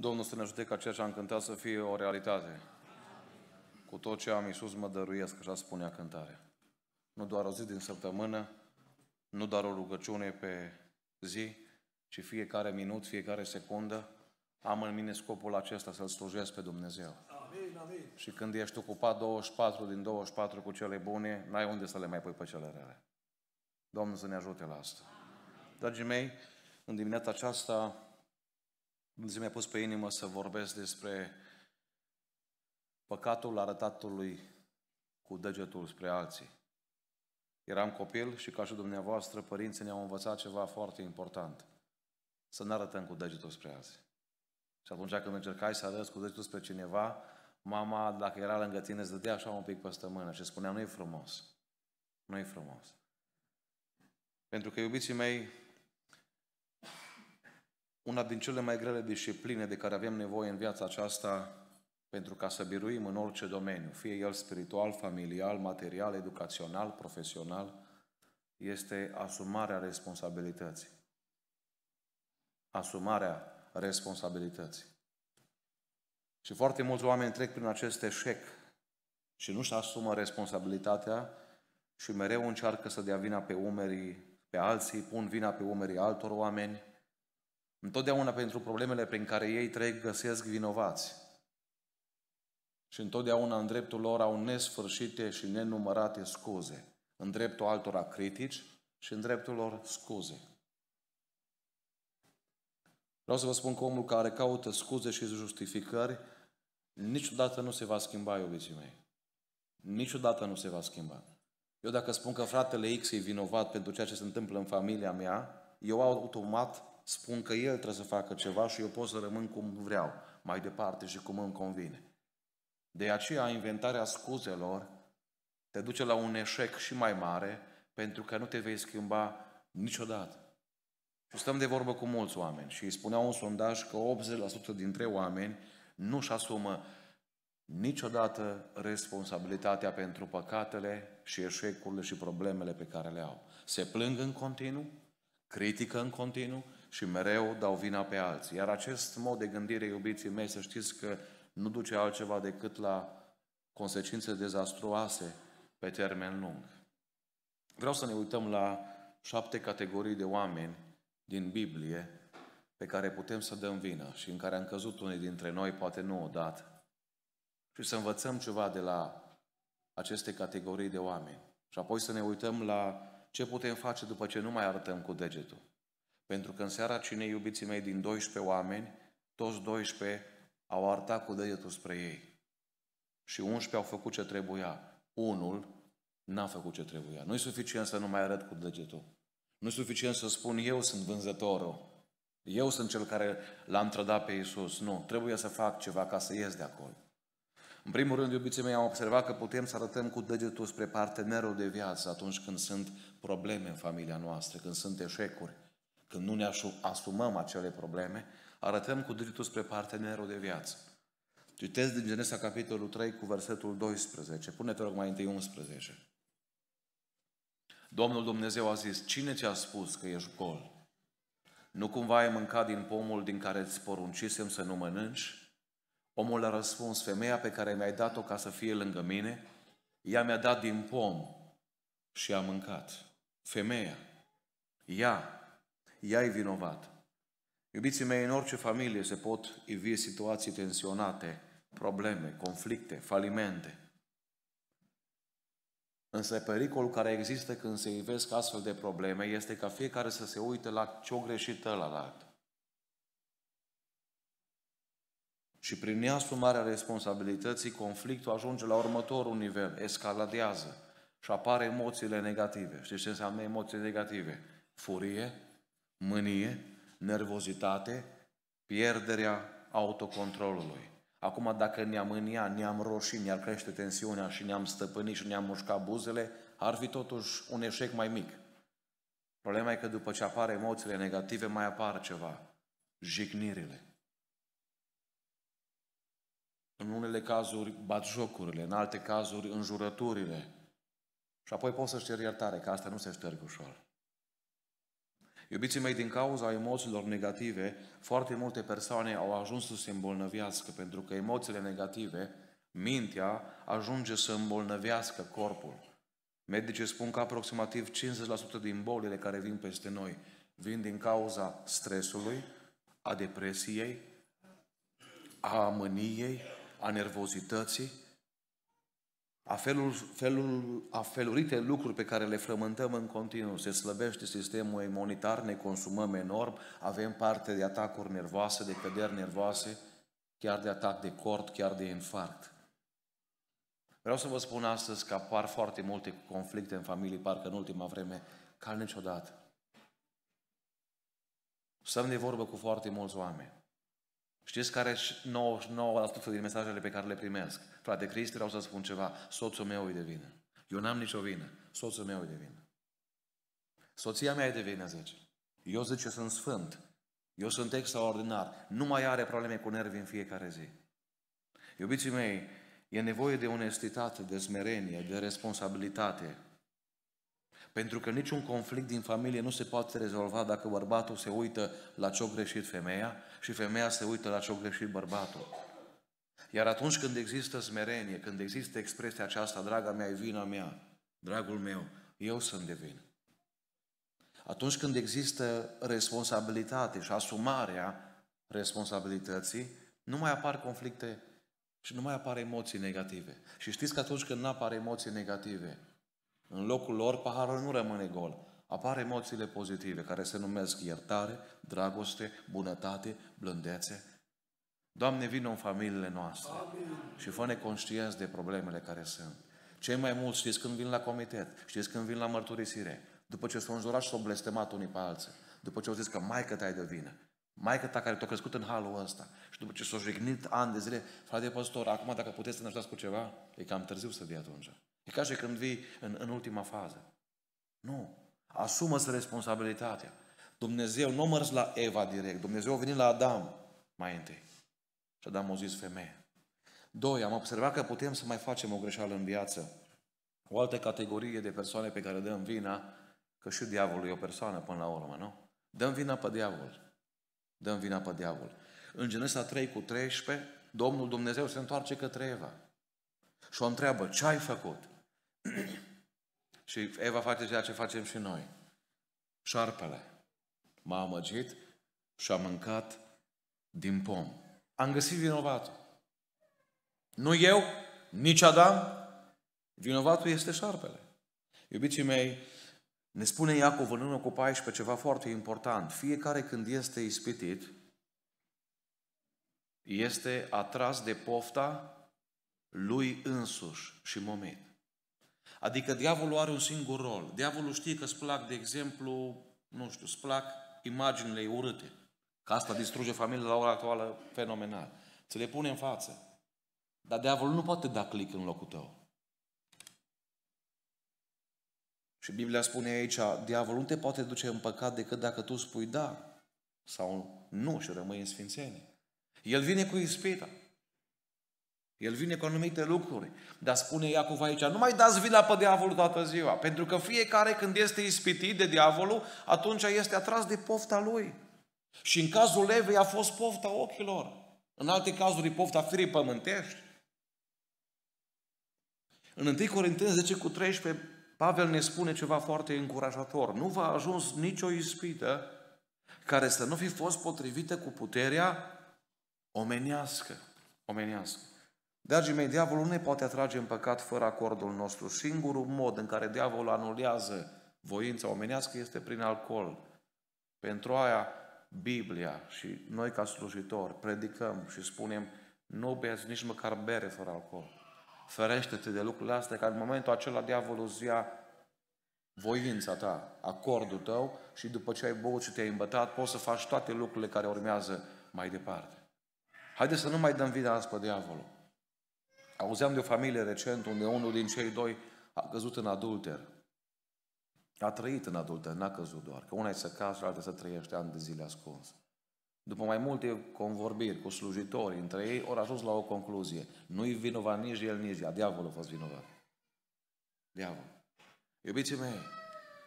Domnul să ne ajute ca ceea ce am cântat să fie o realitate. Cu tot ce am, Iisus mă dăruiesc, așa spunea cântarea. Nu doar o zi din săptămână, nu doar o rugăciune pe zi, ci fiecare minut, fiecare secundă, am în mine scopul acesta să-L slujesc pe Dumnezeu. Amin, amin. Și când ești ocupat 24 din 24 cu cele bune, n-ai unde să le mai pui pe cele rele. Domnul să ne ajute la asta. Dragii mei, în dimineața aceasta Dumnezeu mi-a pus pe inimă să vorbesc despre păcatul arătatului cu degetul spre alții. Eram copil și ca și dumneavoastră, părinții ne-au învățat ceva foarte important. Să ne arătăm cu degetul spre alții. Și atunci când încercai să arăți cu degetul spre cineva, mama, dacă era lângă tine, îți dădea așa un pic peste mână și spunea, nu e frumos. Nu e frumos. Pentru că, iubiții mei, una din cele mai grele discipline de care avem nevoie în viața aceasta pentru ca să biruim în orice domeniu, fie el spiritual, familial, material, educațional, profesional, este asumarea responsabilității. Asumarea responsabilității. Și foarte mulți oameni trec prin acest eșec și nu-și asumă responsabilitatea și mereu încearcă să dea vina pe umerii pe alții, pun vina pe umerii altor oameni, Întotdeauna pentru problemele prin care ei trec găsesc vinovați. Și întotdeauna în dreptul lor au nesfârșite și nenumărate scuze. În dreptul altora critici și în dreptul lor scuze. Vreau să vă spun că omul care caută scuze și justificări niciodată nu se va schimba, iubiții mei. Niciodată nu se va schimba. Eu dacă spun că fratele X e vinovat pentru ceea ce se întâmplă în familia mea, eu automat spun că el trebuie să facă ceva și eu pot să rămân cum vreau, mai departe și cum îmi convine. De aceea, inventarea scuzelor te duce la un eșec și mai mare, pentru că nu te vei schimba niciodată. Și stăm de vorbă cu mulți oameni și îi spunea un sondaj că 80% dintre oameni nu își asumă niciodată responsabilitatea pentru păcatele și eșecurile și problemele pe care le au. Se plâng în continuu, critică în continuu, și mereu dau vina pe alții. Iar acest mod de gândire, iubiții mei, să știți că nu duce altceva decât la consecințe dezastruoase pe termen lung. Vreau să ne uităm la șapte categorii de oameni din Biblie pe care putem să dăm vină și în care am căzut unii dintre noi, poate nu odată, și să învățăm ceva de la aceste categorii de oameni. Și apoi să ne uităm la ce putem face după ce nu mai arătăm cu degetul. Pentru că în seara cinei iubiții mei din 12 oameni, toți 12 au arătat cu degetul spre ei. Și 11 au făcut ce trebuia. Unul n-a făcut ce trebuia. Nu-i suficient să nu mai arăt cu degetul. Nu-i suficient să spun eu sunt vânzătorul. Eu sunt cel care l-am trădat pe Iisus. Nu, trebuie să fac ceva ca să ies de acolo. În primul rând, iubiții mei, am observat că putem să arătăm cu degetul spre partenerul de viață atunci când sunt probleme în familia noastră, când sunt eșecuri, când nu ne asumăm acele probleme, arătăm cu dreptul spre partenerul de viață. Citesc din Genesa capitolul 3 cu versetul 12. Pune-te rog mai întâi 11. Domnul Dumnezeu a zis, cine ți-a spus că ești gol? Nu cumva ai mâncat din pomul din care îți poruncisem să nu mănânci? Omul a răspuns, femeia pe care mi-ai dat-o ca să fie lângă mine, ea mi-a dat din pom și a mâncat. Femeia, ea ea e vinovată. Iubiții mei, în orice familie se pot ivi situații tensionate, probleme, conflicte, falimente. Însă pericolul care există când se ivesc astfel de probleme este ca fiecare să se uite la ce-o greșit ălalt. Și prin neasumarea responsabilității, conflictul ajunge la următorul nivel, escaladează și apar emoțiile negative. Știți ce înseamnă emoții negative? Furie, mânie, nervozitate, pierderea autocontrolului. Acum, dacă ne-am mânia, ne-am roșii, ne-ar crește tensiunea și ne-am stăpânit și ne-am mușcat buzele, ar fi totuși un eșec mai mic. Problema e că după ce apar emoțiile negative, mai apar ceva. Jignirile. În unele cazuri, batjocurile, în alte cazuri, înjurăturile. Și apoi poți să-și ceri iertare, că asta nu se șterg ușor. Iubiții mei, din cauza emoțiilor negative, foarte multe persoane au ajuns să se îmbolnăvească, pentru că emoțiile negative, mintea, ajunge să îmbolnăvească corpul. Medicii spun că aproximativ 50% din bolile care vin peste noi vin din cauza stresului, a depresiei, a amâniei, a nervozității, a, felul, felul, a felurite lucruri pe care le frământăm în continuu. Se slăbește sistemul imunitar, ne consumăm enorm, avem parte de atacuri nervoase, de căderi nervoase, chiar de atac de cord, chiar de infarct. Vreau să vă spun astăzi că apar foarte multe conflicte în familie, parcă în ultima vreme, ca niciodată. Să ne vorbă cu foarte mulți oameni. Știți care 99% din mesajele pe care le primesc? Frate Cristi, vreau să spun ceva. Soțul meu e de vină. Eu n-am nicio vină. Soțul meu e de vină. Soția mea e de vină, zice. Eu zic că sunt sfânt. Eu sunt extraordinar. Nu mai are probleme cu nervi în fiecare zi. Iubiții mei, e nevoie de onestitate, de smerenie, de responsabilitate, pentru că niciun conflict din familie nu se poate rezolva dacă bărbatul se uită la ce-o greșit femeia și femeia se uită la ce-o greșit bărbatul. Iar atunci când există smerenie, când există expresia aceasta, draga mea, e vina mea, dragul meu, eu sunt de vină. Atunci când există responsabilitate și asumarea responsabilității, nu mai apar conflicte și nu mai apar emoții negative. Și știți că atunci când nu apar emoții negative, în locul lor, paharul nu rămâne gol. Apar emoțiile pozitive, care se numesc iertare, dragoste, bunătate, blândețe. Doamne, vină în familiile noastre Amin. și fă-ne conștienți de problemele care sunt. Cei mai mulți știți când vin la comitet, știți când vin la mărturisire, după ce s-au înjurat și s-au blestemat unii pe alții, după ce au zis că mai ta e de vină, că ta care te-a crescut în halul ăsta și după ce s-au jignit ani de zile, frate păstor, acum dacă puteți să ne ajutați cu ceva, e cam târziu să vii atunci. E ca și când vii în, în ultima fază. Nu. Asumă-ți responsabilitatea. Dumnezeu nu mers la Eva direct. Dumnezeu a venit la Adam mai întâi. Și Adam a zis femeie. Doi, am observat că putem să mai facem o greșeală în viață. O altă categorie de persoane pe care dăm vina, că și diavolul e o persoană până la urmă, nu? Dăm vina pe diavol. Dăm vina pe diavol. În Genesa 3 cu 13, Domnul Dumnezeu se întoarce către Eva. Și o întreabă, ce ai făcut? și Eva face ceea ce facem și noi. Șarpele m-a amăgit și a mâncat din pom. Am găsit vinovatul. Nu eu, nici Adam. Vinovatul este șarpele. Iubiții mei, ne spune Iacov în 1 cu 14 ceva foarte important. Fiecare când este ispitit, este atras de pofta lui însuși și moment. Adică diavolul are un singur rol. Diavolul știe că îți plac, de exemplu, nu știu, îți plac imaginile urâte. Că asta distruge familia la ora actuală fenomenal. Ți le pune în față. Dar diavolul nu poate da click în locul tău. Și Biblia spune aici, diavolul nu te poate duce în păcat decât dacă tu spui da sau nu și rămâi în sfințenie. El vine cu ispita. El vine cu anumite lucruri. Dar spune Iacov aici, nu mai dați vina pe diavolul toată ziua. Pentru că fiecare când este ispitit de diavolul, atunci este atras de pofta lui. Și în cazul Levei a fost pofta ochilor. În alte cazuri pofta firii pământești. În 1 Corinteni 10 cu 13, Pavel ne spune ceva foarte încurajator. Nu v-a ajuns nicio ispită care să nu fi fost potrivită cu puterea omenească. Omenească. Dragii mei, diavolul nu ne poate atrage în păcat fără acordul nostru. Singurul mod în care diavolul anulează voința omenească este prin alcool. Pentru aia, Biblia și noi ca slujitori predicăm și spunem nu beți nici măcar bere fără alcool. Ferește-te de lucrurile astea, că în momentul acela diavolul îți ia voința ta, acordul tău și după ce ai băut și te-ai îmbătat, poți să faci toate lucrurile care urmează mai departe. Haideți să nu mai dăm vina asta pe diavolul. Auzeam de o familie recent unde unul din cei doi a căzut în adulter. A trăit în adulter, n-a căzut doar. Că una e să cazi și alta să trăiește ani de zile ascuns. După mai multe convorbiri cu slujitori între ei, ori ajuns la o concluzie. Nu-i vinovat nici el, nici ea. Diavolul a fost vinovat. Diavol. Iubiții mei,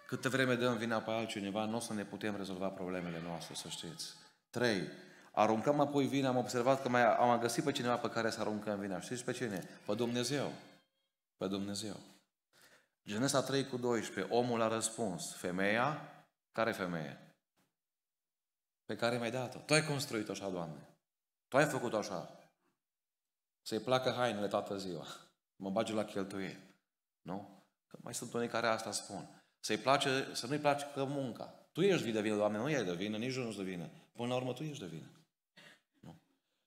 câtă vreme dăm vina pe altcineva, nu o să ne putem rezolva problemele noastre, să știți. Trei, Aruncăm apoi vina, am observat că mai, am găsit pe cineva pe care să aruncăm vina. Știți pe cine? Pe Dumnezeu. Pe Dumnezeu. Genesa 3 cu 12. Omul a răspuns. Femeia? Care femeie? Pe care mi-ai dat-o. Tu ai construit-o așa, Doamne. Tu ai făcut-o așa. Să-i placă hainele toată ziua. Mă bagi la cheltuieli. Nu? Că mai sunt unii care asta spun. Să-i place, să nu-i place că munca. Tu ești de vină, Doamne, nu e de vină, nici nu-ți de vină. Până la urmă, tu ești de vină.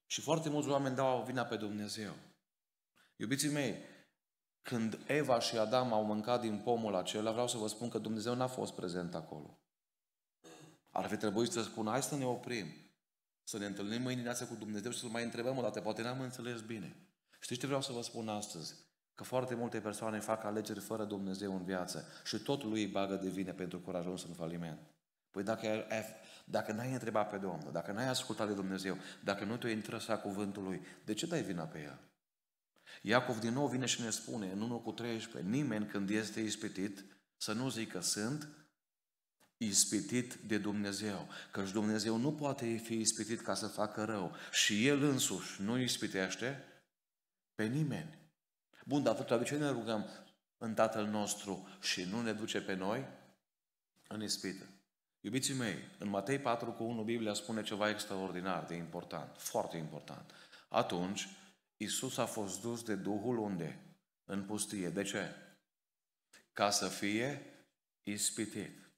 Și foarte mulți oameni dau vina pe Dumnezeu. Iubiții mei, când Eva și Adam au mâncat din pomul acela, vreau să vă spun că Dumnezeu n-a fost prezent acolo. Ar fi trebuit să spună, hai să ne oprim, să ne întâlnim mâine dimineață cu Dumnezeu și să-L mai întrebăm o dată, poate n-am înțeles bine. Știți ce vreau să vă spun astăzi? Că foarte multe persoane fac alegeri fără Dumnezeu în viață și tot lui îi bagă de vine pentru că să ajuns în faliment. Păi dacă, ai, dacă n-ai întrebat pe Domnul, dacă n-ai ascultat de Dumnezeu, dacă nu te-ai interesat cuvântul Lui, de ce dai vina pe El? Iacov din nou vine și ne spune în 1 cu 13, nimeni când este ispitit să nu zică sunt ispitit de Dumnezeu, căci Dumnezeu nu poate fi ispitit ca să facă rău și El însuși nu ispitește pe nimeni. Bun, dar atunci de ce ne rugăm în Tatăl nostru și nu ne duce pe noi în ispită? Iubiții mei, în Matei 4 cu 1 Biblia spune ceva extraordinar de important, foarte important. Atunci, Isus a fost dus de Duhul unde? În pustie. De ce? Ca să fie ispitit.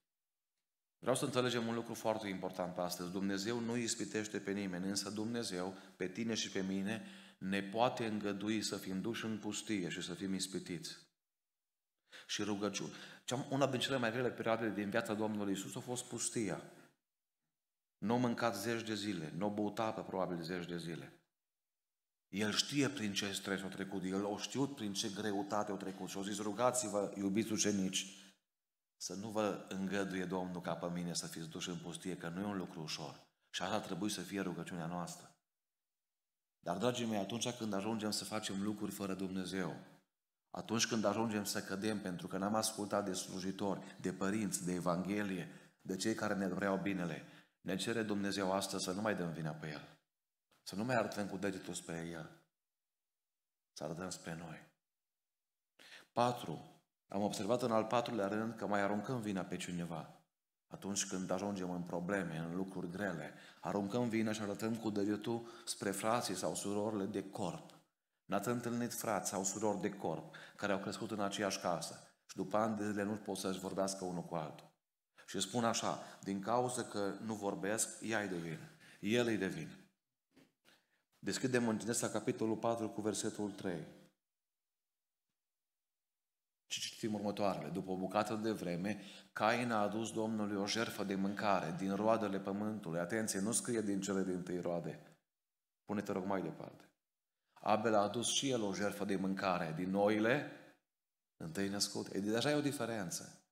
Vreau să înțelegem un lucru foarte important pe astăzi. Dumnezeu nu ispitește pe nimeni, însă Dumnezeu, pe tine și pe mine, ne poate îngădui să fim duși în pustie și să fim ispitiți și rugăciuni. Una din cele mai grele perioade din viața Domnului Isus a fost pustia. Nu a mâncat zeci de zile, nu a băut apă probabil zeci de zile. El știe prin ce stres a trecut, el o știut prin ce greutate a trecut și a zis, rugați-vă, iubiți ucenici, să nu vă îngăduie Domnul ca pe mine să fiți duși în pustie, că nu e un lucru ușor. Și asta trebuie să fie rugăciunea noastră. Dar, dragii mei, atunci când ajungem să facem lucruri fără Dumnezeu, atunci când ajungem să cădem pentru că n-am ascultat de slujitori, de părinți, de Evanghelie, de cei care ne vreau binele, ne cere Dumnezeu astăzi să nu mai dăm vina pe El. Să nu mai arătăm cu degetul spre El. Să arătăm spre noi. Patru. Am observat în al patrulea rând că mai aruncăm vina pe cineva. Atunci când ajungem în probleme, în lucruri grele, aruncăm vina și arătăm cu degetul spre frații sau surorile de corp. N-ați întâlnit frați sau surori de corp care au crescut în aceeași casă și după ani de zile nu pot să-și vorbească unul cu altul. Și spun așa, din cauza că nu vorbesc, ea îi devine. El îi devine. Deschidem în Genesa capitolul 4 cu versetul 3. Și citim următoarele. După o bucată de vreme, Cain a adus Domnului o jerfă de mâncare din roadele pământului. Atenție, nu scrie din cele din tâi roade. Pune-te rog mai departe. Abel a adus și el o jertfă de mâncare din noile întâi născut. E, deja deci e o diferență.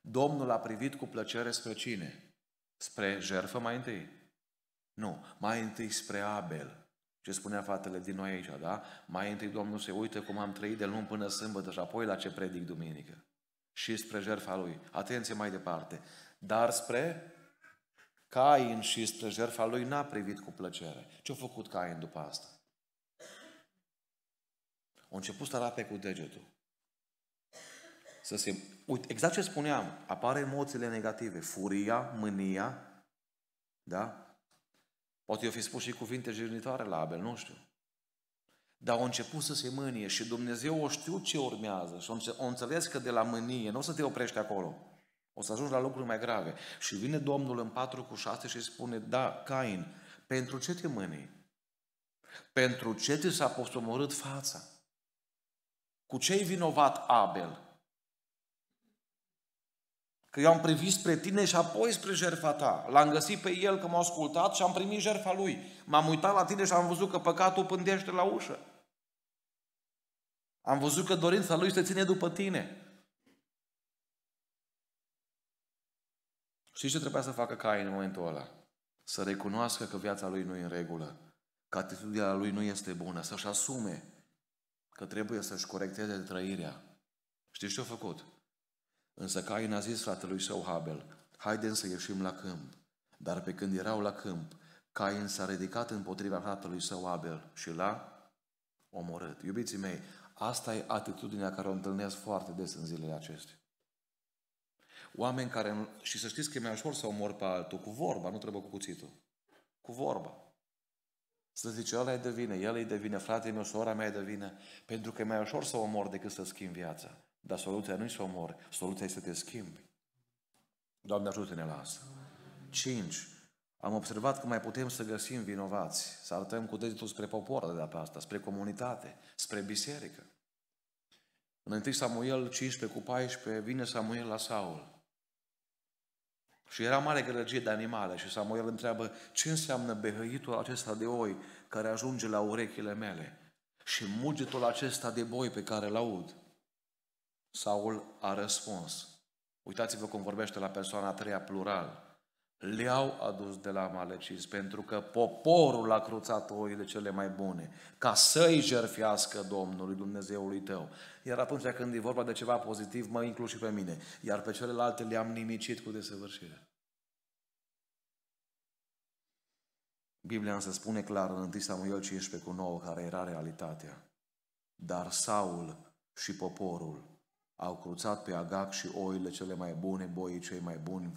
Domnul a privit cu plăcere spre cine? Spre jertfă mai întâi. Nu, mai întâi spre Abel. Ce spunea fatele din noi aici, da? Mai întâi Domnul se uită cum am trăit de luni până sâmbătă și apoi la ce predic duminică. Și spre jertfa lui. Atenție mai departe. Dar spre Cain și spre jertfa lui n-a privit cu plăcere. Ce-a făcut Cain după asta? Au început să rape cu degetul. Să se... Uite, exact ce spuneam, apar emoțiile negative, furia, mânia, da? Poate eu fi spus și cuvinte jignitoare la Abel, nu știu. Dar au început să se mânie și Dumnezeu o știu ce urmează și o înțeles că de la mânie nu o să te oprești acolo. O să ajungi la lucruri mai grave. Și vine Domnul în 4 cu 6 și spune, da, Cain, pentru ce te mânii? Pentru ce ți s-a postomorât fața? Cu ce-i vinovat Abel? Că eu am privit spre tine și apoi spre jertfa ta. L-am găsit pe el că m-a ascultat și am primit jertfa lui. M-am uitat la tine și am văzut că păcatul pândește la ușă. Am văzut că dorința lui se ține după tine. Și ce trebuia să facă Cain în momentul ăla? Să recunoască că viața lui nu e în regulă, că atitudinea lui nu este bună, să-și asume că trebuie să-și corecteze trăirea. Știți ce a făcut? Însă Cain a zis fratelui său Habel, „Haideți să ieșim la câmp. Dar pe când erau la câmp, Cain s-a ridicat împotriva fratelui său Abel și l-a omorât. Iubiții mei, asta e atitudinea care o întâlnesc foarte des în zilele acestea. Oameni care, și să știți că e mai ușor să omor pe altul, cu vorba, nu trebuie cu cuțitul. Cu vorba. Să zice, ăla e de vină, el e de vină, fratele meu, sora mea e de vină, pentru că e mai ușor să o omor decât să schimbi viața. Dar soluția nu e să o soluția e să te schimbi. Doamne, ajută-ne la asta. Cinci. Am observat că mai putem să găsim vinovați, să arătăm cu degetul spre popor de data asta, spre comunitate, spre biserică. În 1 Samuel 15 cu 14 vine Samuel la Saul și era mare gălăgie de animale și Samuel întreabă ce înseamnă behăitul acesta de oi care ajunge la urechile mele și mugetul acesta de boi pe care îl aud. Saul a răspuns. Uitați-vă cum vorbește la persoana a treia plural le-au adus de la Malecis, pentru că poporul a cruțat oile cele mai bune, ca să-i jerfiască Domnului Dumnezeului tău. Iar atunci când e vorba de ceva pozitiv, mă inclu și pe mine, iar pe celelalte le-am nimicit cu desăvârșire. Biblia însă spune clar în 1 Samuel 15 cu 9 care era realitatea. Dar Saul și poporul au cruțat pe agac și oile cele mai bune, boii cei mai buni,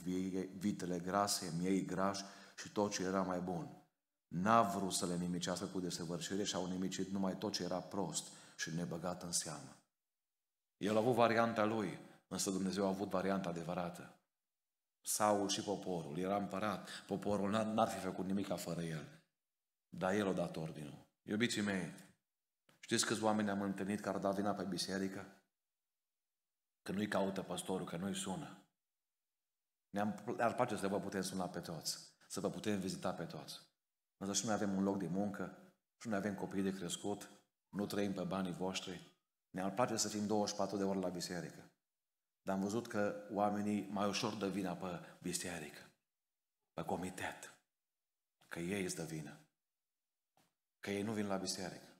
vitele grase, miei grași și tot ce era mai bun. N-a vrut să le nimicească cu desăvârșire și au nimicit numai tot ce era prost și nebăgat în seamă. El a avut varianta lui, însă Dumnezeu a avut varianta adevărată. Saul și poporul, era împărat, poporul n-ar, n-ar fi făcut nimic fără el. Dar el a dat ordinul. Iubiții mei, știți câți oameni am întâlnit care au dat vina pe biserică? Că nu-i caută pastorul, că nu-i sună. Ne-am, ar place să vă putem suna pe toți, să vă putem vizita pe toți. Însă și noi avem un loc de muncă, și noi avem copii de crescut, nu trăim pe banii voștri. Ne-ar place să fim 24 de ore la biserică. Dar am văzut că oamenii mai ușor dă vina pe biserică, pe comitet, că ei îți dă vină, că ei nu vin la biserică,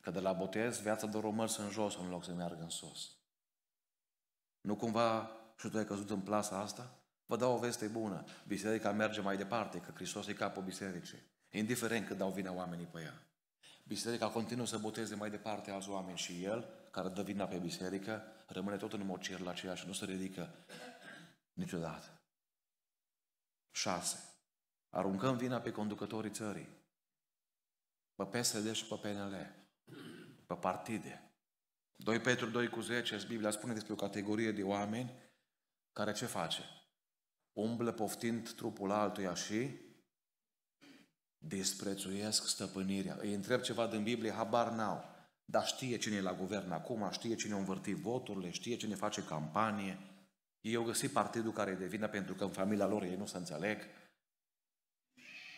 că de la botez viața doar o în jos în loc să meargă în sus. Nu cumva și tu ai căzut în plasa asta? Vă dau o veste bună. Biserica merge mai departe, că Hristos e capul bisericii. Indiferent cât dau vina oamenii pe ea. Biserica continuă să boteze mai departe alți oameni și el, care dă vina pe biserică, rămâne tot în mocir la aceea și nu se ridică niciodată. 6. Aruncăm vina pe conducătorii țării, pe PSD și pe PNL, pe partide, 2 Petru 2 cu 10, Biblia spune despre o categorie de oameni care ce face? Umblă poftind trupul altuia și disprețuiesc stăpânirea. Îi întreb ceva din Biblie, habar n-au. Dar știe cine e la guvern acum, știe cine a învârtit voturile, știe cine face campanie. Ei au găsit partidul care devine pentru că în familia lor ei nu se înțeleg.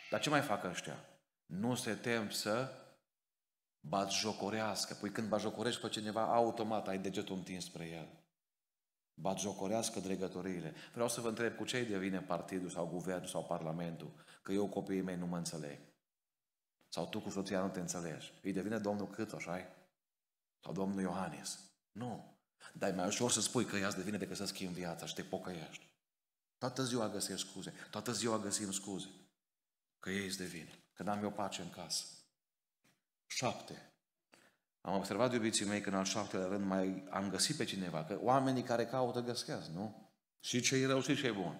Dar ce mai fac ăștia? Nu se tem să batjocorească. Păi când batjocorești pe cineva, automat ai degetul întins spre el. Batjocorească dregătoriile. Vreau să vă întreb cu ce devine partidul sau guvernul sau parlamentul, că eu copiii mei nu mă înțeleg. Sau tu cu soția nu te înțelegi. Îi devine domnul cât așa Sau domnul Iohannis. Nu. Dar e mai ușor să spui că ea îți devine decât să schimbi viața și te pocăiești. Toată ziua găsești scuze. Toată ziua găsim scuze. Că ei îți devine. Că n-am eu pace în casă. Șapte. Am observat, iubiții mei, că în al șaptelea rând mai am găsit pe cineva, că oamenii care caută găsesc, nu? Și cei rău și cei buni.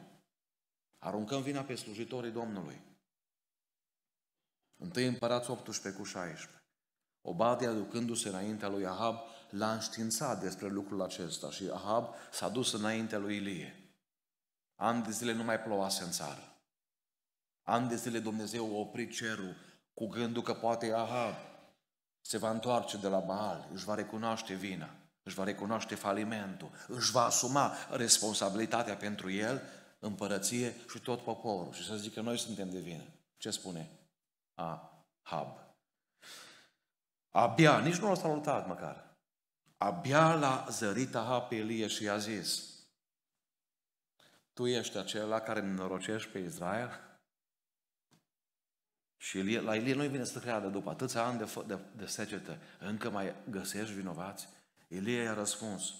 Aruncăm vina pe slujitorii Domnului. Întâi împărați 18 cu 16. Obadia, ducându-se înaintea lui Ahab, l-a înștiințat despre lucrul acesta și Ahab s-a dus înaintea lui Ilie. An de zile nu mai plouase în țară. An de zile Dumnezeu a oprit cerul cu gândul că poate Ahab se va întoarce de la Baal, își va recunoaște vina, își va recunoaște falimentul, își va asuma responsabilitatea pentru el, împărăție și tot poporul. Și să zică, noi suntem de vină. Ce spune Ahab? Abia, nici nu l-a salutat măcar. Abia l-a zărit Ahab pe Elie și i-a zis, tu ești acela care norocești pe Israel? Și Elie, la Ilie nu-i vine să creadă, după atâția ani de, de, de secetă, încă mai găsești vinovați? Ilie i-a răspuns,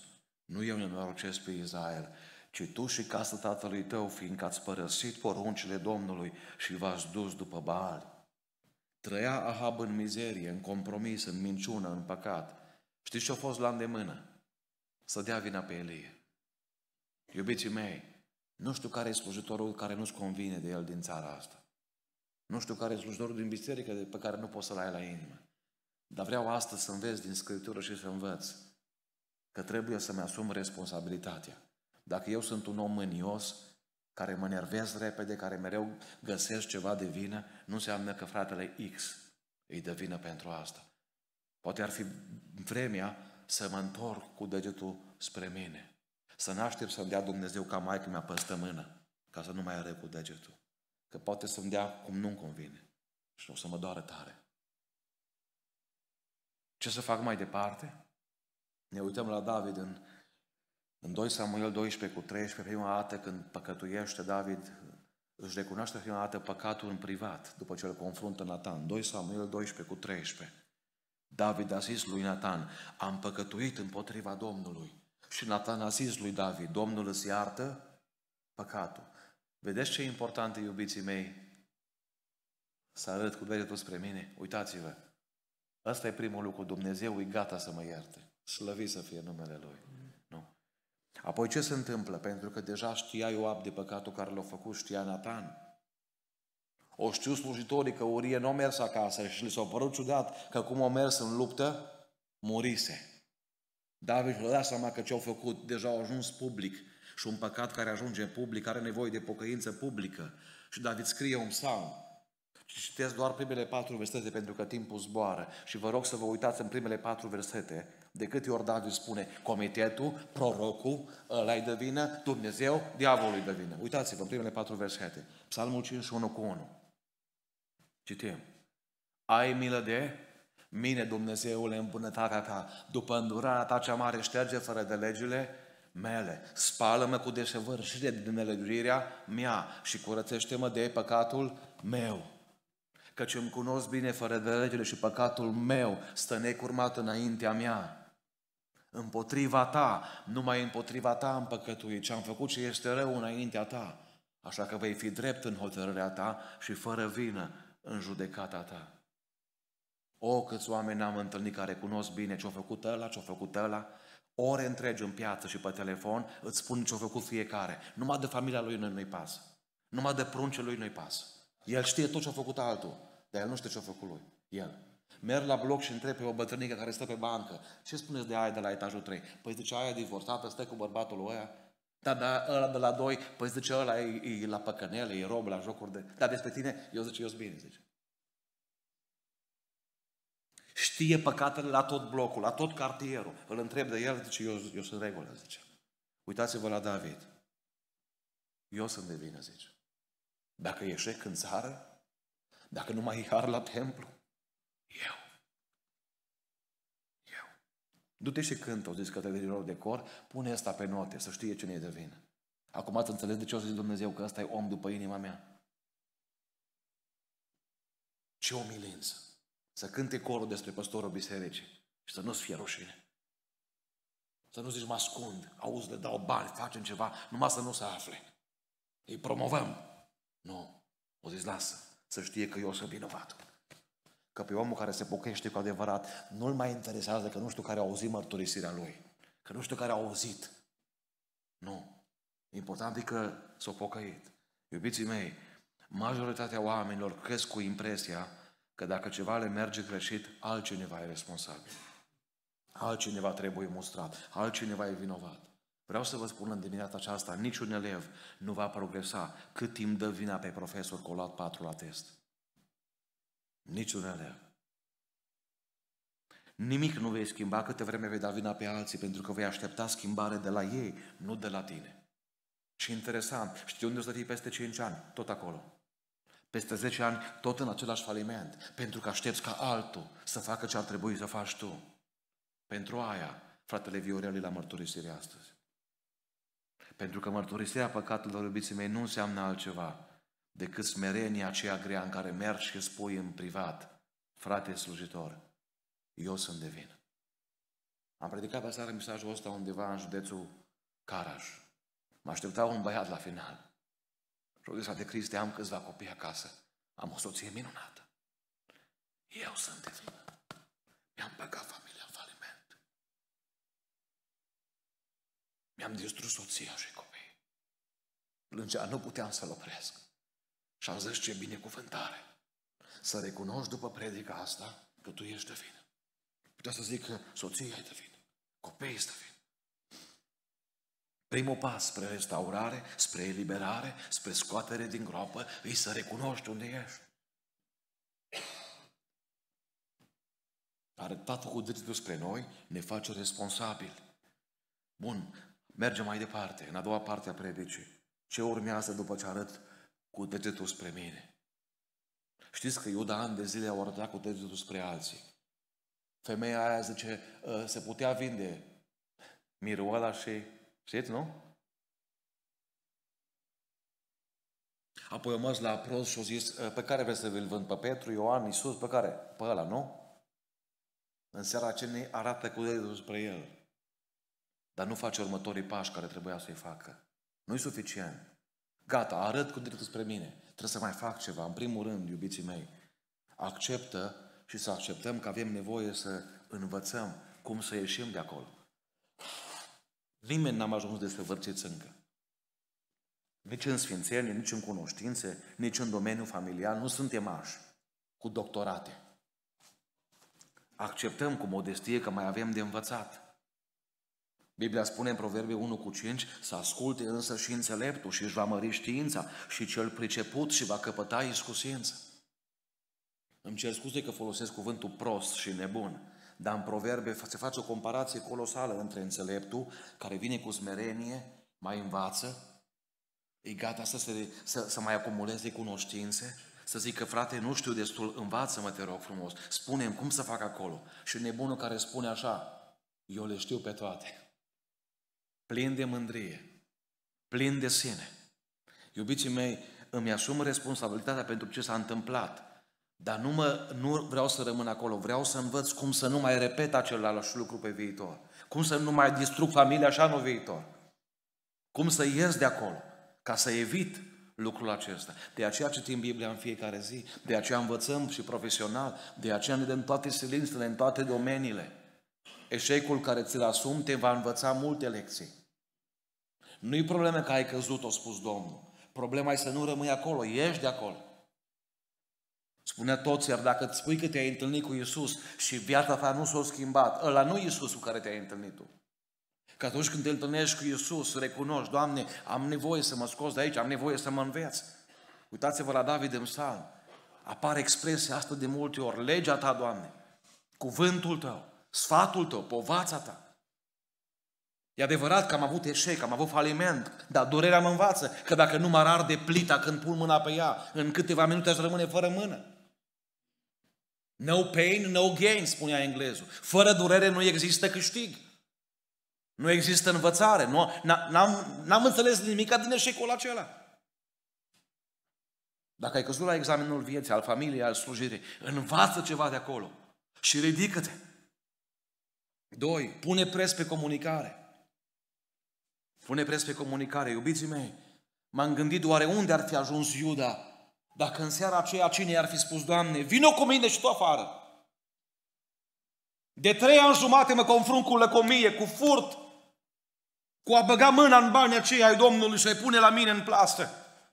nu eu norocesc pe Israel, ci tu și casa tatălui tău, fiindcă ați părăsit poruncile Domnului și v-ați dus după Baal. Trăia Ahab în mizerie, în compromis, în minciună, în păcat. Știți ce a fost la îndemână? Să dea vina pe Elie. Iubiții mei, nu știu care e slujitorul care nu-ți convine de el din țara asta. Nu știu care e slujitorul din biserică pe care nu poți să-l ai la inimă. Dar vreau astăzi să înveți din Scriptură și să învăț că trebuie să-mi asum responsabilitatea. Dacă eu sunt un om mânios, care mă nervez repede, care mereu găsesc ceva de vină, nu înseamnă că fratele X îi dă vină pentru asta. Poate ar fi vremea să mă întorc cu degetul spre mine. Să n-aștept să-mi dea Dumnezeu ca mi mea păstă mână, ca să nu mai are cu degetul. Că poate să-mi dea cum nu-mi convine. Și o să mă doară tare. Ce să fac mai departe? Ne uităm la David în, în 2 Samuel 12 cu 13, prima dată când păcătuiește David, își recunoaște prima dată păcatul în privat, după ce îl confruntă Natan. 2 Samuel 12 cu 13. David a zis lui Natan, am păcătuit împotriva Domnului. Și Natan a zis lui David, Domnul îți iartă păcatul. Vedeți ce important iubiții mei? Să arăt cu degetul spre mine. Uitați-vă. Ăsta e primul lucru. Dumnezeu e gata să mă ierte. Slăvit să fie numele Lui. Nu. Apoi ce se întâmplă? Pentru că deja știa Ioab de păcatul care l-a făcut, știa Natan. O știu slujitorii că Urie nu a mers acasă și li s-a părut ciudat că cum a mers în luptă, murise. David și-a dat seama că ce-au făcut deja au ajuns public și un păcat care ajunge public are nevoie de pocăință publică. Și David scrie un psalm. Citesc doar primele patru versete pentru că timpul zboară și vă rog să vă uitați în primele patru versete de câte ori David spune comitetul, prorocul, ăla de vină, Dumnezeu, diavolul de vină. Uitați-vă în primele patru versete. Psalmul 51 cu 1. Citim. Ai milă de mine, Dumnezeule, în bunătatea ta, după îndurarea ta cea mare, șterge fără de legile mele, spală-mă cu deșevârșire de nelegiuirea mea și curățește-mă de păcatul meu. Căci îmi cunosc bine fără de legile și păcatul meu stă necurmat înaintea mea. Împotriva ta, numai împotriva ta am păcătuit ce am făcut ce este rău înaintea ta. Așa că vei fi drept în hotărârea ta și fără vină în judecata ta. O, câți oameni am întâlnit care cunosc bine ce-a făcut ăla, ce-a făcut ăla, ore întregi în piață și pe telefon, îți spun ce-a făcut fiecare. Numai de familia lui nu-i pasă. Numai de prunce lui nu-i pasă. El știe tot ce-a făcut altul, dar el nu știe ce-a făcut lui. El. Merg la bloc și întreb pe o bătrânică care stă pe bancă. Ce spuneți de aia de la etajul 3? Păi zice, aia e divorțată, stă cu bărbatul ăia. Da, da, ăla de la 2, păi zice, ăla e, e la păcănele, e rob, la jocuri de... Dar despre tine, eu zice, eu bine, zice. știe păcatele la tot blocul, la tot cartierul. Îl întreb de el, zice, eu, eu sunt regulă, zice. Uitați-vă la David. Eu sunt de vină, zice. Dacă ieșec în țară, dacă nu mai har la templu, eu. Eu. Du-te și cântă, o zis către din de cor, pune asta pe note, să știe cine e de vină. Acum ați înțeles de ce o să zic Dumnezeu că ăsta e om după inima mea. Ce umilință! Să cânte corul despre păstorul bisericii și să nu-ți fie rușine. Să nu zici, mă ascund, auzi, le dau bani, facem ceva, numai să nu se afle. Îi promovăm. Nu. O zici, lasă, să știe că eu sunt vinovat. Că pe omul care se pochește cu adevărat, nu-l mai interesează că nu știu care a auzit mărturisirea lui. Că nu știu care a auzit. Nu. Important e că s-a pocăit. Iubiții mei, majoritatea oamenilor cresc cu impresia Că dacă ceva le merge greșit, altcineva e responsabil. Altcineva trebuie mustrat, altcineva e vinovat. Vreau să vă spun în dimineața aceasta, niciun elev nu va progresa cât timp dă vina pe profesor că a luat patru la test. Niciun elev. Nimic nu vei schimba câte vreme vei da vina pe alții, pentru că vei aștepta schimbare de la ei, nu de la tine. Și interesant, știi unde o să fii peste 5 ani? Tot acolo peste 10 ani tot în același faliment, pentru că aștepți ca altul să facă ce ar trebui să faci tu. Pentru aia, fratele Viorel la mărturisire astăzi. Pentru că mărturisirea păcatelor, iubiții mei, nu înseamnă altceva decât smerenia aceea grea în care mergi și spui în privat, frate slujitor, eu sunt de vin. Am predicat pe seară mesajul ăsta undeva în județul Caraș. Mă aștepta un băiat la final. Rodesa de Criste, am câțiva copii acasă. Am o soție minunată. Eu sunt mă vină. Mi-am băgat familia în faliment. Mi-am distrus soția și copii. Plângea, nu puteam să-l opresc. Și am zis ce binecuvântare. Să recunoști după predica asta că tu ești de vină. Putea să zic că soția e de vină, copiii este de vină. Primul pas spre restaurare, spre eliberare, spre scoatere din groapă, e să recunoști unde ești. Arătatul cu dreptul spre noi ne face responsabili. Bun, mergem mai departe, în a doua parte a predicii. Ce urmează după ce arăt cu degetul spre mine? Știți că Iuda ani de zile au arătat cu degetul spre alții. Femeia aia zice, ă, se putea vinde miroala și Știți, nu? Apoi o la prost și o zis, ă, pe care vreți să vi-l vând? Pe Petru, Ioan, Iisus, pe care? Pe ăla, nu? În seara ce ne arată cu degetul spre el. Dar nu face următorii pași care trebuia să-i facă. Nu-i suficient. Gata, arăt cu dreptul spre mine. Trebuie să mai fac ceva. În primul rând, iubiții mei, acceptă și să acceptăm că avem nevoie să învățăm cum să ieșim de acolo. Nimeni n-am ajuns de săvârșit încă. Nici în sfințenie, nici în cunoștințe, nici în domeniul familial, nu suntem așa, cu doctorate. Acceptăm cu modestie că mai avem de învățat. Biblia spune în Proverbe 1 cu 5, să asculte însă și înțeleptul și își va mări știința și cel priceput și va căpăta iscusință. Îmi cer scuze că folosesc cuvântul prost și nebun, dar în proverbe se face o comparație colosală între înțeleptul, care vine cu smerenie, mai învață, e gata să, se, să, să mai acumuleze cunoștințe, să zică, frate, nu știu destul, învață-mă, te rog frumos, spune-mi cum să fac acolo. Și nebunul care spune așa, eu le știu pe toate. Plin de mândrie, plin de sine. Iubiții mei, îmi asum responsabilitatea pentru ce s-a întâmplat dar nu, mă, nu vreau să rămân acolo, vreau să învăț cum să nu mai repet același lucru pe viitor. Cum să nu mai distrug familia așa în viitor. Cum să ies de acolo, ca să evit lucrul acesta. De aceea citim Biblia în fiecare zi, de aceea învățăm și profesional, de aceea ne dăm toate silințele în toate domeniile. Eșecul care ți-l asum te va învăța multe lecții. Nu-i problema că ai căzut, o spus Domnul. Problema e să nu rămâi acolo, ieși de acolo. Spunea tot, iar dacă îți spui că te-ai întâlnit cu Isus și viața ta nu s-a schimbat, ăla nu Isus cu care te-ai întâlnit tu. Că atunci când te întâlnești cu Isus, recunoști, Doamne, am nevoie să mă scos de aici, am nevoie să mă înveți. Uitați-vă la David în psalm. Apare expresia asta de multe ori. Legea ta, Doamne, cuvântul tău, sfatul tău, povața ta. E adevărat că am avut eșec, am avut faliment, dar durerea mă învață că dacă nu mă arde plita când pun mâna pe ea, în câteva minute aș rămâne fără mână. No pain, no gain, spunea englezul. Fără durere nu există câștig. Nu există învățare. Nu, n-am, n-am înțeles nimic din eșecul acela. Dacă ai căzut la examenul vieții, al familiei, al slujirii, învață ceva de acolo și ridică-te. Doi, pune pres pe comunicare. Pune pres pe comunicare. Iubiții mei, m-am gândit oare unde ar fi ajuns Iuda dacă în seara aceea cine i-ar fi spus, Doamne, vină cu mine și tu afară. De trei ani jumate mă confrunt cu lăcomie, cu furt, cu a băga mâna în banii aceia ai Domnului și le pune la mine în plasă.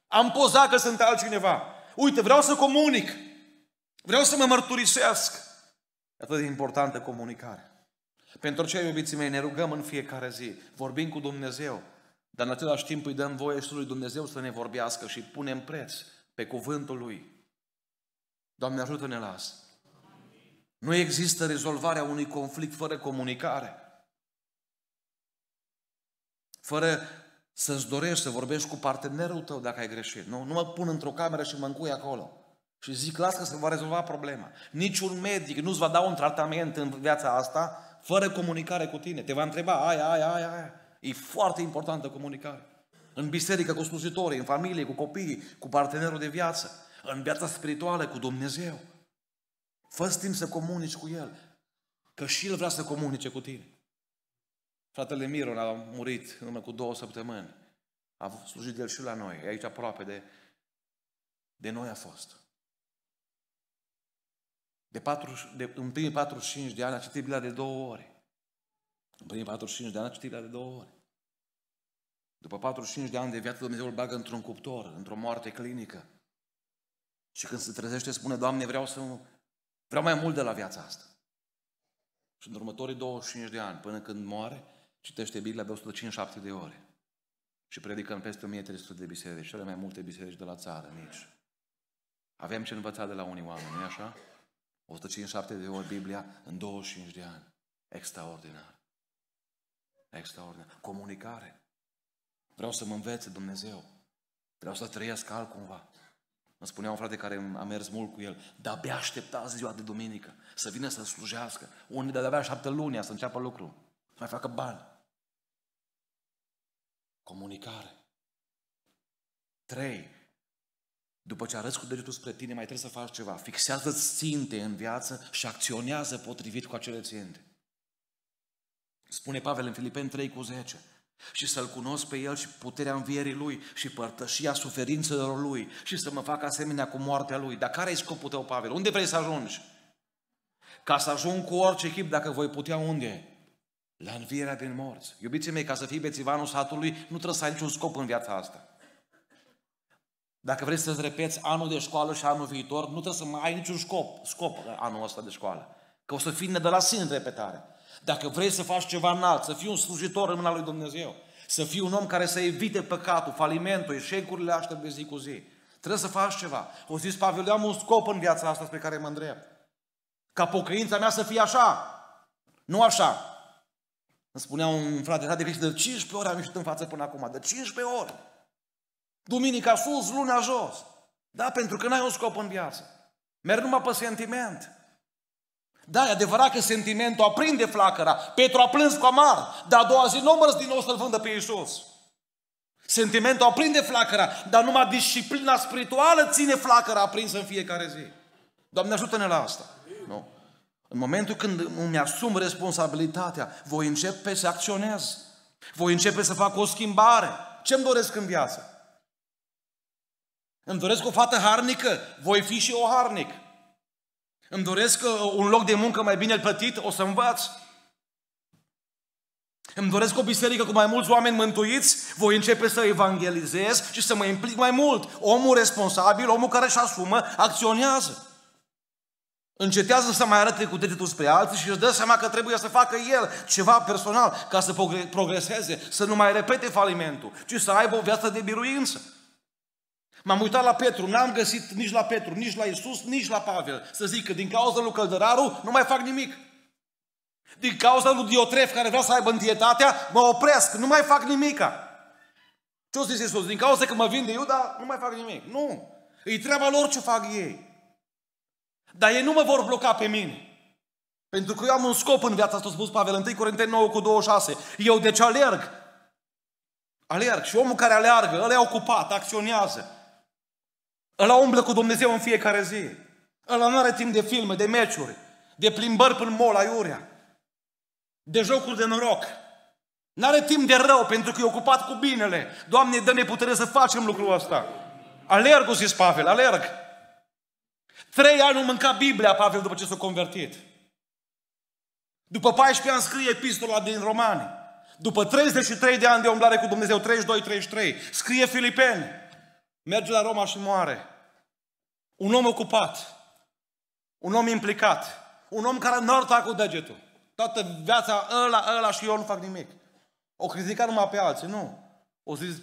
Am pozat că sunt altcineva. Uite, vreau să comunic. Vreau să mă mărturisesc. Atât de importantă comunicare. Pentru cei iubiții mei, ne rugăm în fiecare zi. Vorbim cu Dumnezeu. Dar în același timp îi dăm voie și lui Dumnezeu să ne vorbească și punem preț pe cuvântul Lui. Doamne, ajută-ne la asta. Nu există rezolvarea unui conflict fără comunicare. Fără să-ți dorești să vorbești cu partenerul tău dacă ai greșit. Nu, nu mă pun într-o cameră și mă încui acolo. Și zic, las că se va rezolva problema. Niciun medic nu-ți va da un tratament în viața asta fără comunicare cu tine. Te va întreba aia, aia, aia, aia. E foarte importantă comunicare în biserică cu slujitorii, în familie, cu copiii, cu partenerul de viață, în viața spirituală, cu Dumnezeu. fă timp să comunici cu El, că și El vrea să comunice cu tine. Fratele Miron a murit în urmă cu două săptămâni. A slujit el și la noi, e aici aproape de, de noi a fost. De, 4, de în primii 45 de ani a citit Biblia de două ori. În primii 45 de ani a citit Biblia de două ori. După 45 de ani de viață, Dumnezeu îl bagă într-un cuptor, într-o moarte clinică. Și când se trezește, spune, Doamne, vreau să vreau mai mult de la viața asta. Și în următorii 25 de ani, până când moare, citește Biblia de 157 de ore. Și predică în peste 1300 de biserici, cele mai multe biserici de la țară, nici. Avem ce învăța de la unii oameni, nu așa? 157 de ori Biblia în 25 de ani. Extraordinar. Extraordinar. Comunicare. Vreau să mă învețe Dumnezeu. Vreau să trăiesc altcumva. Mă spunea un frate care a mers mult cu el, Dar abia aștepta ziua de duminică să vină să slujească. Unii de avea șapte luni să înceapă lucru, să mai facă bani. Comunicare. Trei. După ce arăți cu degetul spre tine, mai trebuie să faci ceva. Fixează-ți ținte în viață și acționează potrivit cu acele ținte. Spune Pavel în Filipeni 3 cu 10 și să-L cunosc pe El și puterea învierii Lui și părtășia suferințelor Lui și să mă fac asemenea cu moartea Lui. Dar care e scopul tău, Pavel? Unde vrei să ajungi? Ca să ajung cu orice chip, dacă voi putea, unde? La învierea din morți. Iubiții mei, ca să fii bețivanul satului, nu trebuie să ai niciun scop în viața asta. Dacă vrei să-ți repeți anul de școală și anul viitor, nu trebuie să mai ai niciun scop, scop anul ăsta de școală. Că o să fii sine în repetare. Dacă vrei să faci ceva înalt, să fii un slujitor în mâna lui Dumnezeu, să fii un om care să evite păcatul, falimentul, eșecurile astea de zi cu zi, trebuie să faci ceva. O zis Pavel, eu am un scop în viața asta spre care mă îndrept. Ca pocăința mea să fie așa, nu așa. Îmi spunea un frate, de 15 ore am ieșit în față până acum, de 15 ore. Duminica sus, luna jos. Da, pentru că n-ai un scop în viață. Merg numai pe sentiment. Da, e adevărat că sentimentul aprinde flacăra. Petru a plâns cu amar, dar a doua zi nu din nou să-L vândă pe Iisus. Sentimentul aprinde flacăra, dar numai disciplina spirituală ține flacăra aprinsă în fiecare zi. Doamne, ajută-ne la asta. Nu. În momentul când îmi asum responsabilitatea, voi începe să acționez. Voi începe să fac o schimbare. Ce-mi doresc în viață? Îmi doresc o fată harnică, voi fi și o harnic. Îmi doresc uh, un loc de muncă mai bine plătit, o să învăț. Îmi doresc o biserică cu mai mulți oameni mântuiți, voi începe să evangelizez și să mă implic mai mult. Omul responsabil, omul care își asumă, acționează. Încetează să mai arate cu degetul spre alții și își dă seama că trebuie să facă el ceva personal ca să progreseze, să nu mai repete falimentul, ci să aibă o viață de biruință. M-am uitat la Petru, n-am găsit nici la Petru, nici la Isus, nici la Pavel. Să zic că din cauza lui Căldăraru nu mai fac nimic. Din cauza lui Diotref care vrea să aibă întietatea, mă opresc, nu mai fac nimica. Ce o zis Iisus? Din cauza că mă de Iuda, nu mai fac nimic. Nu. E treaba lor ce fac ei. Dar ei nu mă vor bloca pe mine. Pentru că eu am un scop în viața asta, a spus Pavel 1 Corinteni 9 cu 26. Eu de ce alerg. Alerg. Și omul care aleargă, ăla e ocupat, acționează. Ăla umblă cu Dumnezeu în fiecare zi. Ăla nu are timp de filme, de meciuri, de plimbări până mol, aiurea, de jocuri de noroc. Nu are timp de rău, pentru că e ocupat cu binele. Doamne, dă-ne putere să facem lucrul ăsta. Alerg, o zis Pavel, alerg. Trei ani nu mânca Biblia, Pavel, după ce s-a convertit. După 14 ani scrie epistola din Romani. După 33 de ani de umblare cu Dumnezeu, 32-33, scrie Filipeni. Merge la Roma și moare. Un om ocupat. Un om implicat. Un om care nu ar da cu degetul. Toată viața ăla, ăla și eu nu fac nimic. O critica numai pe alții, nu. O zis,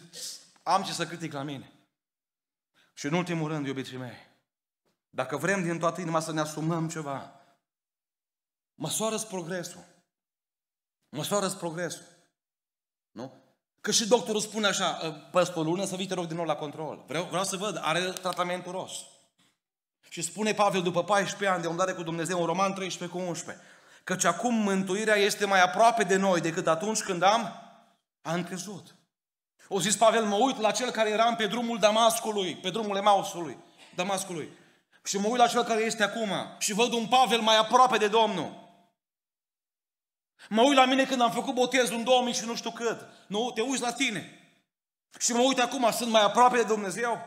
am ce să critic la mine. Și în ultimul rând, iubiții mei, dacă vrem din toată inima să ne asumăm ceva, măsoară progresul. măsoară progresul. Nu? Că și doctorul spune așa, ă, peste păi, o lună să vii, te rog, din nou la control. Vreau, vreau să văd, are tratamentul rost. Și spune Pavel după 14 ani de umblare cu Dumnezeu în Roman 13 cu 11, căci acum mântuirea este mai aproape de noi decât atunci când am, am crezut. O zis Pavel, mă uit la cel care eram pe drumul Damascului, pe drumul Emausului, Damascului. Și mă uit la cel care este acum și văd un Pavel mai aproape de Domnul. Mă uit la mine când am făcut botezul în 2000 și nu știu cât. Nu, te uiți la tine. Și mă uit acum, sunt mai aproape de Dumnezeu?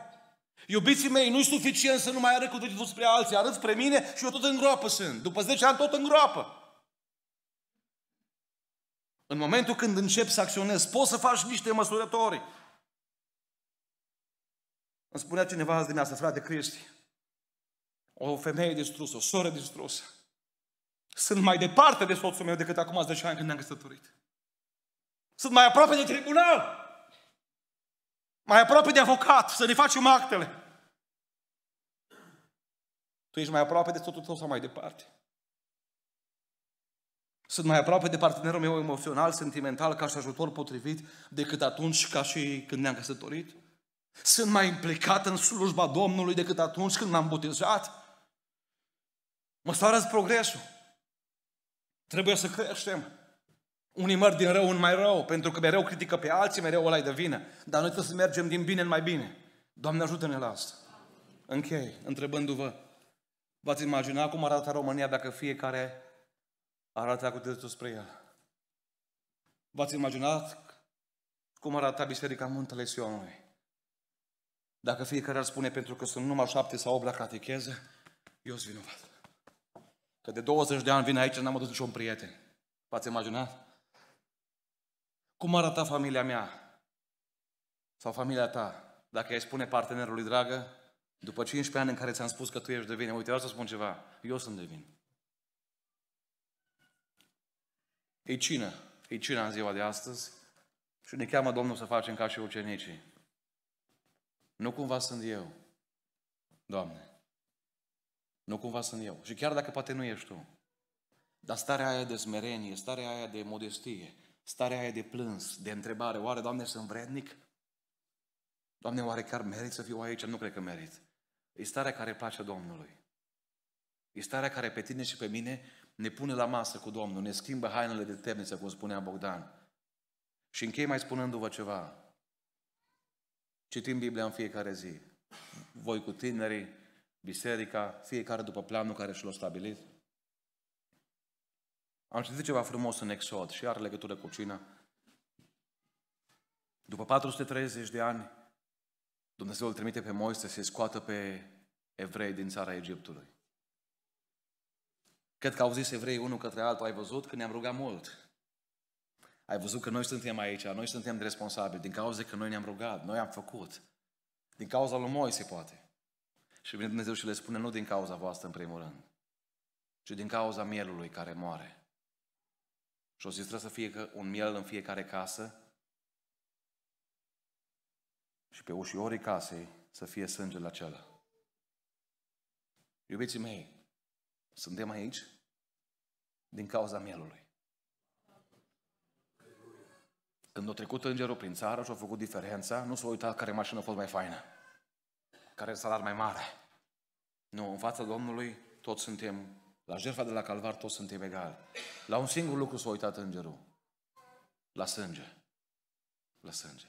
Iubiții mei, nu-i suficient să nu mai arăt cu degetul spre alții. Arăt spre mine și eu tot în groapă sunt. După 10 ani tot în groapă. În momentul când începi să acționezi, poți să faci niște măsurători. Îmi spunea cineva azi asta, frate Cristi, o femeie distrusă, o soră distrusă. Sunt mai departe de soțul meu decât acum 10 ani când ne-am căsătorit. Sunt mai aproape de tribunal mai aproape de avocat, să ne facem actele. Tu ești mai aproape de totul tău sau mai departe? Sunt mai aproape de partenerul meu emoțional, sentimental, ca și ajutor potrivit, decât atunci ca și când ne-am căsătorit? Sunt mai implicat în slujba Domnului decât atunci când m-am botezat? Măsoară progresul. Trebuie să creștem. Unii măr din rău în mai rău, pentru că mereu critică pe alții, mereu ăla de vină. Dar noi trebuie să mergem din bine în mai bine. Doamne ajută-ne la asta. Închei, întrebându-vă, v-ați imagina cum arată România dacă fiecare arată cu dreptul spre el? V-ați imaginat cum arată Biserica Muntele Sionului? Dacă fiecare ar spune, pentru că sunt numai șapte sau opt la catecheze, eu sunt vinovat. Că de 20 de ani vin aici, n-am adus niciun prieten. V-ați imaginat? Cum arăta familia mea? Sau familia ta? Dacă ai spune partenerului, dragă, după 15 ani în care ți-am spus că tu ești de vină, uite, vreau să spun ceva, eu sunt de vină. E cină, e cină în ziua de astăzi și ne cheamă Domnul să facem ca și ucenicii. Nu cumva sunt eu, Doamne. Nu cumva sunt eu. Și chiar dacă poate nu ești tu, dar starea aia de smerenie, starea aia de modestie, Starea aia de plâns, de întrebare, oare, Doamne, sunt vrednic? Doamne, oare chiar merit să fiu aici? Nu cred că merit. E starea care place Domnului. E starea care pe tine și pe mine ne pune la masă cu Domnul, ne schimbă hainele de temniță, cum spunea Bogdan. Și închei mai spunându-vă ceva. Citim Biblia în fiecare zi. Voi cu tinerii, biserica, fiecare după planul care și l-a stabilit. Am citit ceva frumos în Exod și are legătură cu cina. După 430 de ani, Dumnezeu îl trimite pe Moise să-i scoată pe evrei din țara Egiptului. Cred că au zis evrei unul către altul, ai văzut că ne-am rugat mult. Ai văzut că noi suntem aici, noi suntem responsabili, din cauza că noi ne-am rugat, noi am făcut. Din cauza lui Moise, poate. Și vine Dumnezeu și le spune, nu din cauza voastră, în primul rând, ci din cauza mielului care moare. Și o zis, trebuie să fie un miel în fiecare casă și pe ușiorii casei să fie sângele acela. Iubiții mei, suntem aici din cauza mielului. Când a trecut îngerul prin țară și a făcut diferența, nu s-a uitat care mașină a fost mai faină, care salar mai mare. Nu, în fața Domnului toți suntem la jertfa de la calvar toți suntem egali. La un singur lucru s-a uitat îngerul. La sânge. La sânge.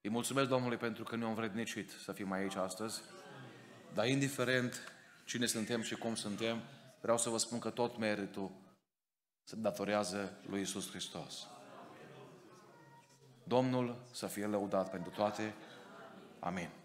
Îi mulțumesc Domnului pentru că ne am învrednicit să fim aici astăzi. Dar indiferent cine suntem și cum suntem, vreau să vă spun că tot meritul se datorează lui Isus Hristos. Domnul să fie lăudat pentru toate. Amin.